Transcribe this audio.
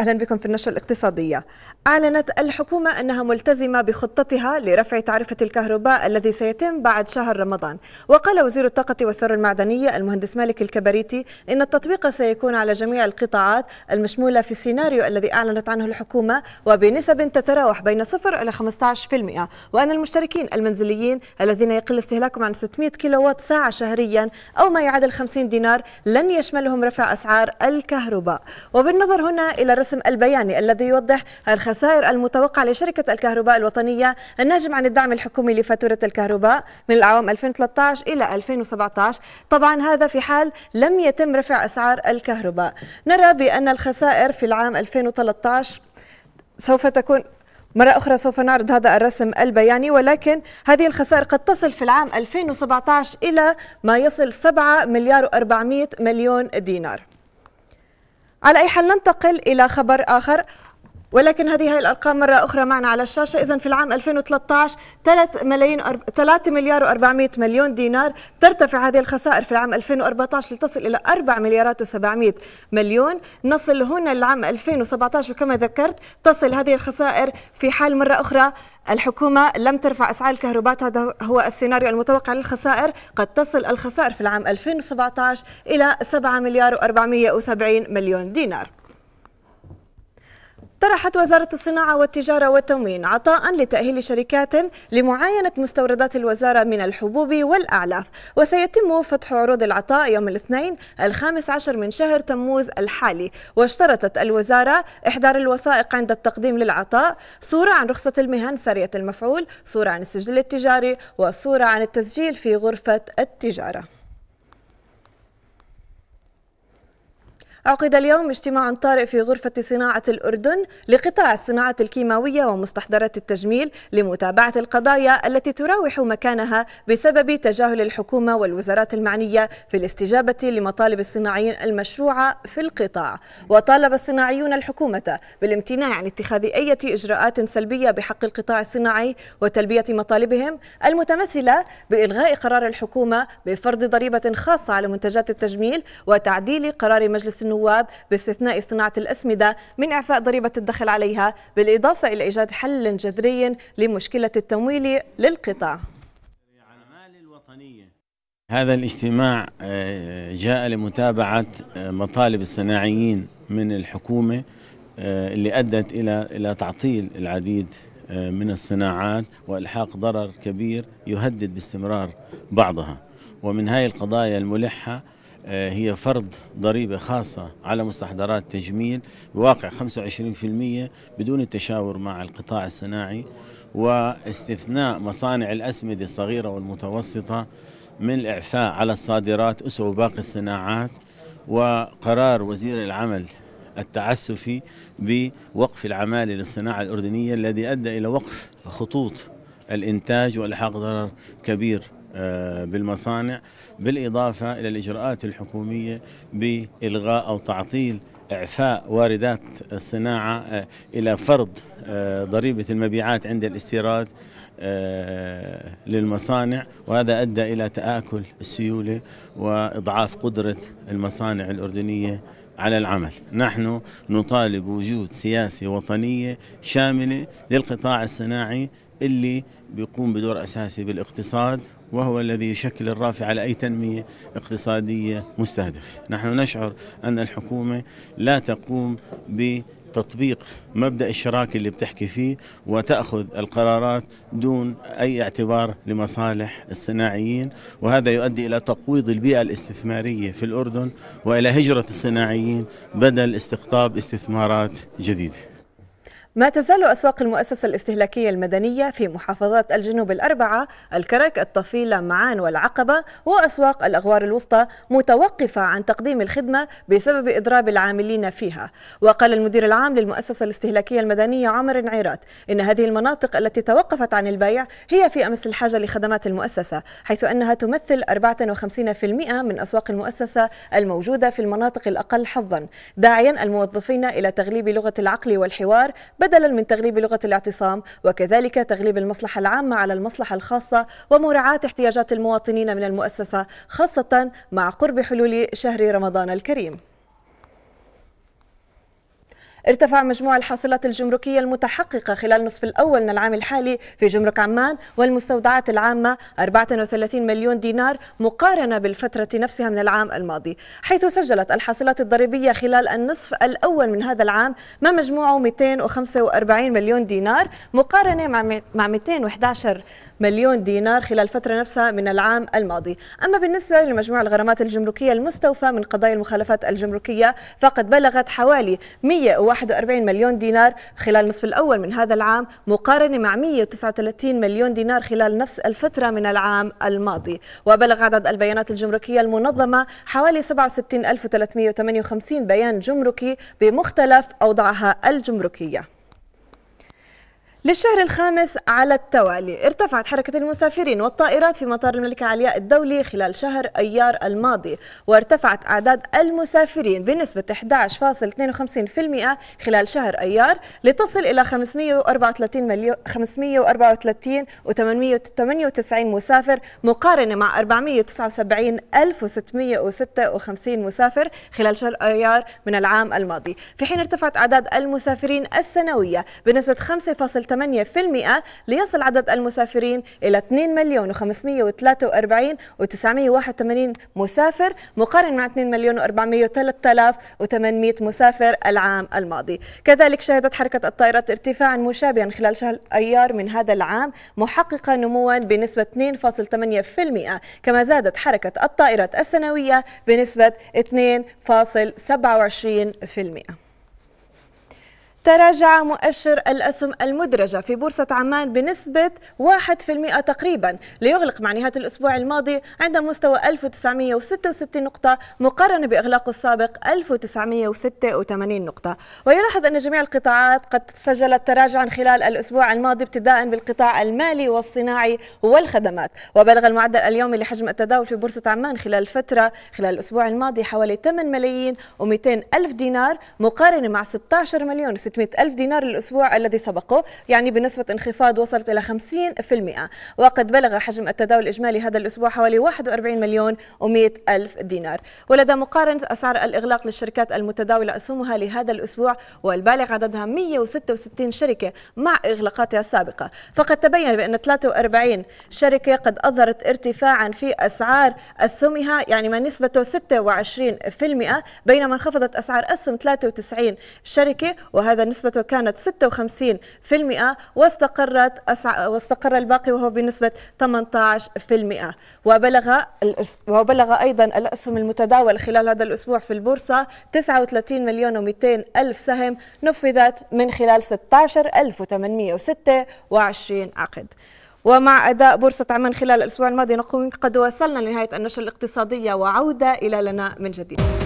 أهلا بكم في النشرة الاقتصادية أعلنت الحكومة أنها ملتزمة بخطتها لرفع تعرفة الكهرباء الذي سيتم بعد شهر رمضان وقال وزير الطاقة والثروة المعدنية المهندس مالك الكبريتي أن التطبيق سيكون على جميع القطاعات المشمولة في السيناريو الذي أعلنت عنه الحكومة وبنسب تتراوح بين 0 إلى 15% وأن المشتركين المنزليين الذين يقل استهلاكهم عن 600 كيلووات ساعة شهريا أو ما يعادل 50 دينار لن يشملهم رفع أسعار الكهرباء وبالنظر هنا إلى رسم الرسم البياني الذي يوضح الخسائر المتوقعة لشركة الكهرباء الوطنية الناجم عن الدعم الحكومي لفاتورة الكهرباء من العام 2013 إلى 2017 طبعا هذا في حال لم يتم رفع أسعار الكهرباء نرى بأن الخسائر في العام 2013 سوف تكون مرة أخرى سوف نعرض هذا الرسم البياني ولكن هذه الخسائر قد تصل في العام 2017 إلى ما يصل 7 مليار و400 مليون دينار على أي حال ننتقل إلى خبر آخر ولكن هذه هي الارقام مره اخرى معنا على الشاشه اذا في العام 2013 3 ملايين 3 مليار و400 مليون دينار ترتفع هذه الخسائر في العام 2014 لتصل الى 4 مليارات و700 مليون نصل هنا للعام 2017 وكما ذكرت تصل هذه الخسائر في حال مره اخرى الحكومة لم ترفع أسعار الكهرباء هذا هو السيناريو المتوقع للخسائر قد تصل الخسائر في العام 2017 إلى 7 مليار و470 مليون دينار طرحت وزارة الصناعة والتجارة والتموين عطاء لتأهيل شركات لمعاينة مستوردات الوزارة من الحبوب والأعلاف وسيتم فتح عروض العطاء يوم الاثنين الخامس عشر من شهر تموز الحالي واشترطت الوزارة إحضار الوثائق عند التقديم للعطاء صورة عن رخصة المهن سارية المفعول صورة عن السجل التجاري وصورة عن التسجيل في غرفة التجارة عقد اليوم اجتماع طارئ في غرفة صناعة الأردن لقطاع الصناعة الكيماوية ومستحضرات التجميل لمتابعة القضايا التي تراوح مكانها بسبب تجاهل الحكومة والوزارات المعنية في الاستجابة لمطالب الصناعيين المشروعة في القطاع وطالب الصناعيون الحكومة بالامتناع عن اتخاذ أي إجراءات سلبية بحق القطاع الصناعي وتلبية مطالبهم المتمثلة بإلغاء قرار الحكومة بفرض ضريبة خاصة على منتجات التجميل وتعديل قرار مجلس النواب باستثناء صناعة الأسمدة من إعفاء ضريبة الدخل عليها بالإضافة إلى إيجاد حل جذري لمشكلة التمويل للقطاع هذا الاجتماع آه، جاء لمتابعة آه، مطالب الصناعيين من الحكومة آه، اللي أدت إلى إلى تعطيل العديد من الصناعات والحاق ضرر كبير يهدد باستمرار بعضها ومن هاي القضايا الملحه آه، هي فرض ضريبة خاصة على مستحضرات تجميل بواقع 25% بدون التشاور مع القطاع الصناعي واستثناء مصانع الأسمدة الصغيرة والمتوسطة من الإعفاء على الصادرات أسوة وباقي الصناعات وقرار وزير العمل التعسفي بوقف العمالة للصناعة الأردنية الذي أدى إلى وقف خطوط الإنتاج وإلحاق ضرر كبير آه، بالمصانع بالإضافة إلى الإجراءات الحكومية بإلغاء أو تعطيل إعفاء واردات الصناعة آه، إلى فرض آه، ضريبة المبيعات عند الاستيراد للمصانع وهذا أدى إلى تآكل السيولة وإضعاف قدرة المصانع الأردنية على العمل نحن نطالب وجود سياسة وطنية شاملة للقطاع الصناعي اللي بيقوم بدور اساسي بالاقتصاد وهو الذي يشكل الرافع على اي تنميه اقتصاديه مستهدف، نحن نشعر ان الحكومه لا تقوم ب تطبيق مبدا الشراكه اللي بتحكي فيه وتاخذ القرارات دون اي اعتبار لمصالح الصناعيين وهذا يؤدي الى تقويض البيئه الاستثماريه في الاردن والى هجره الصناعيين بدل استقطاب استثمارات جديده ما تزال أسواق المؤسسة الاستهلاكية المدنية في محافظات الجنوب الأربعة الكرك الطفيلة معان والعقبة وأسواق الأغوار الوسطى متوقفة عن تقديم الخدمة بسبب إضراب العاملين فيها وقال المدير العام للمؤسسة الاستهلاكية المدنية عمر عيرات إن هذه المناطق التي توقفت عن البيع هي في أمس الحاجة لخدمات المؤسسة حيث أنها تمثل 54% من أسواق المؤسسة الموجودة في المناطق الأقل حظا داعيا الموظفين إلى تغليب لغة العقل والحوار بدلا من تغليب لغة الاعتصام وكذلك تغليب المصلحة العامة على المصلحة الخاصة ومراعاة احتياجات المواطنين من المؤسسة خاصة مع قرب حلول شهر رمضان الكريم ارتفع مجموع الحاصلات الجمركية المتحققة خلال النصف الأول من العام الحالي في جمرك عمان والمستودعات العامة 34 مليون دينار مقارنة بالفترة نفسها من العام الماضي حيث سجلت الحاصلات الضريبية خلال النصف الأول من هذا العام ما مجموعه 245 مليون دينار مقارنة مع 211 مليون دينار خلال الفترة نفسها من العام الماضي أما بالنسبة لمجموع الغرامات الجمركية المستوفى من قضايا المخالفات الجمركية فقد بلغت حوالي 100 41 مليون دينار خلال النصف الأول من هذا العام مقارنة مع 139 مليون دينار خلال نفس الفترة من العام الماضي وبلغ عدد البيانات الجمركية المنظمة حوالي 67358 بيان جمركي بمختلف أوضاعها الجمركية للشهر الخامس على التوالي ارتفعت حركة المسافرين والطائرات في مطار الملكة علياء الدولي خلال شهر أيار الماضي وارتفعت أعداد المسافرين بنسبة 11.52% خلال شهر أيار لتصل إلى 534 و898 مسافر مقارنة مع 479656 مسافر خلال شهر أيار من العام الماضي في حين ارتفعت أعداد المسافرين السنوية بنسبة 5.3% ليصل عدد المسافرين إلى 2 مليون و543 و981 مسافر مقارن مع 2 مليون و مسافر العام الماضي كذلك شهدت حركة الطائرات ارتفاعا مشابها خلال شهر أيار من هذا العام محققة نموا بنسبة 2.8% كما زادت حركة الطائرات السنوية بنسبة 2.27% تراجع مؤشر الأسهم المدرجة في بورصة عمان بنسبة 1% تقريبا ليغلق مع نهاية الأسبوع الماضي عند مستوى 1966 نقطة مقارنة بإغلاقه السابق 1986 نقطة ويلاحظ أن جميع القطاعات قد سجلت تراجعا خلال الأسبوع الماضي ابتداء بالقطاع المالي والصناعي والخدمات وبلغ المعدل اليومي لحجم التداول في بورصة عمان خلال الفترة خلال الأسبوع الماضي حوالي 8 ملايين و200 ألف دينار مقارنة مع 16 مليون و 600 ألف دينار الأسبوع الذي سبقه يعني بنسبة انخفاض وصلت إلى 50% وقد بلغ حجم التداول الإجمالي هذا الأسبوع حوالي 41 مليون و100 ألف دينار ولدى مقارنة أسعار الإغلاق للشركات المتداولة أسهمها لهذا الأسبوع والبالغ عددها 166 شركة مع إغلاقاتها السابقة فقد تبين بأن 43 شركة قد أظهرت ارتفاعا في أسعار أسهمها يعني ما نسبته 26% بينما انخفضت أسعار أسهم 93 شركة وهذا هذا نسبته كانت 56% واستقرت أسع... واستقر الباقي وهو بنسبة 18% وبلغ الأس... وبلغ أيضا الأسهم المتداولة خلال هذا الأسبوع في البورصة 39 مليون و200 ألف سهم نفذت من خلال 16826 عقد ومع أداء بورصة عمان خلال الأسبوع الماضي نكون قد وصلنا لنهاية النشرة الاقتصادية وعودة إلى لنا من جديد